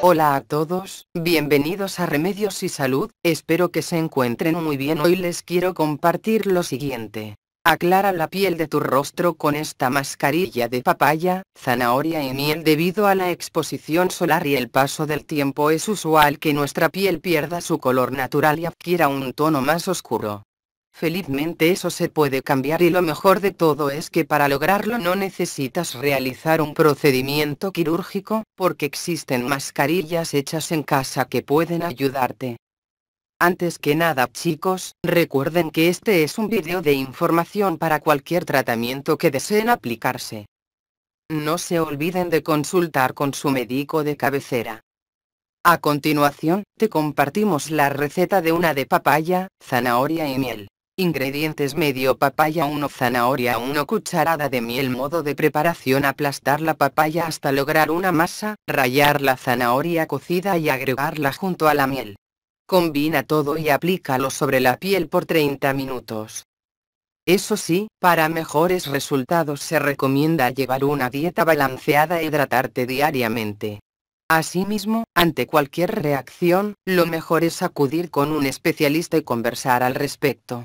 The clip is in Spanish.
Hola a todos, bienvenidos a Remedios y Salud, espero que se encuentren muy bien. Hoy les quiero compartir lo siguiente. Aclara la piel de tu rostro con esta mascarilla de papaya, zanahoria y miel. Debido a la exposición solar y el paso del tiempo es usual que nuestra piel pierda su color natural y adquiera un tono más oscuro. Felizmente eso se puede cambiar y lo mejor de todo es que para lograrlo no necesitas realizar un procedimiento quirúrgico, porque existen mascarillas hechas en casa que pueden ayudarte. Antes que nada chicos, recuerden que este es un vídeo de información para cualquier tratamiento que deseen aplicarse. No se olviden de consultar con su médico de cabecera. A continuación, te compartimos la receta de una de papaya, zanahoria y miel. Ingredientes medio papaya 1 zanahoria 1 cucharada de miel Modo de preparación aplastar la papaya hasta lograr una masa, rayar la zanahoria cocida y agregarla junto a la miel. Combina todo y aplícalo sobre la piel por 30 minutos. Eso sí, para mejores resultados se recomienda llevar una dieta balanceada e hidratarte diariamente. Asimismo, ante cualquier reacción, lo mejor es acudir con un especialista y conversar al respecto.